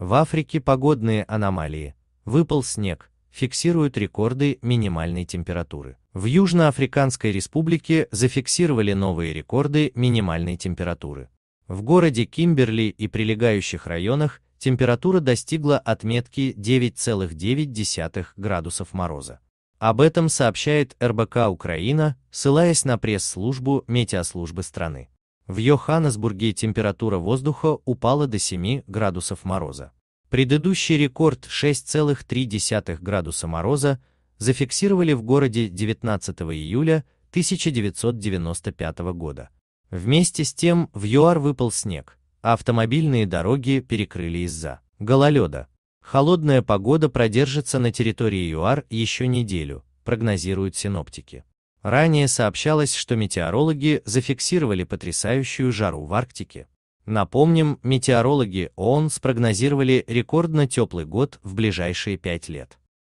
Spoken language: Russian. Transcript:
В Африке погодные аномалии, выпал снег, фиксируют рекорды минимальной температуры. В Южноафриканской республике зафиксировали новые рекорды минимальной температуры. В городе Кимберли и прилегающих районах температура достигла отметки 9,9 градусов мороза. Об этом сообщает РБК Украина, ссылаясь на пресс-службу метеослужбы страны. В Йоханнесбурге температура воздуха упала до 7 градусов мороза. Предыдущий рекорд 6,3 градуса мороза зафиксировали в городе 19 июля 1995 года. Вместе с тем в ЮАР выпал снег, а автомобильные дороги перекрыли из-за гололеда. Холодная погода продержится на территории ЮАР еще неделю, прогнозируют синоптики. Ранее сообщалось, что метеорологи зафиксировали потрясающую жару в Арктике. Напомним, метеорологи ООН спрогнозировали рекордно теплый год в ближайшие пять лет.